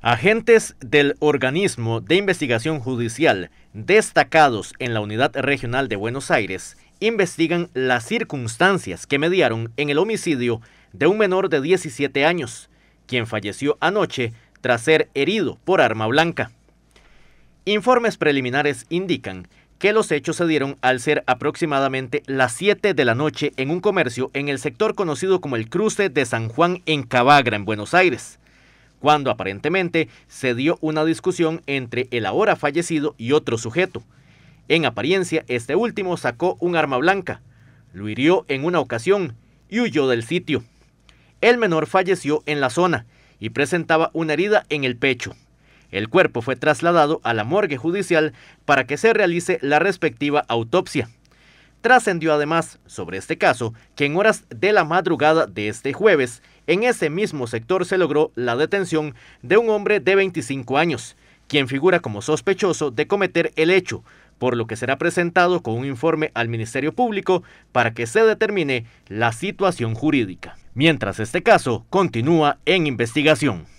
Agentes del organismo de investigación judicial destacados en la Unidad Regional de Buenos Aires investigan las circunstancias que mediaron en el homicidio de un menor de 17 años, quien falleció anoche tras ser herido por arma blanca. Informes preliminares indican que los hechos se dieron al ser aproximadamente las 7 de la noche en un comercio en el sector conocido como el Cruce de San Juan en Cabagra, en Buenos Aires cuando aparentemente se dio una discusión entre el ahora fallecido y otro sujeto. En apariencia, este último sacó un arma blanca, lo hirió en una ocasión y huyó del sitio. El menor falleció en la zona y presentaba una herida en el pecho. El cuerpo fue trasladado a la morgue judicial para que se realice la respectiva autopsia. Trascendió además sobre este caso que en horas de la madrugada de este jueves, en ese mismo sector se logró la detención de un hombre de 25 años, quien figura como sospechoso de cometer el hecho, por lo que será presentado con un informe al Ministerio Público para que se determine la situación jurídica. Mientras este caso continúa en investigación.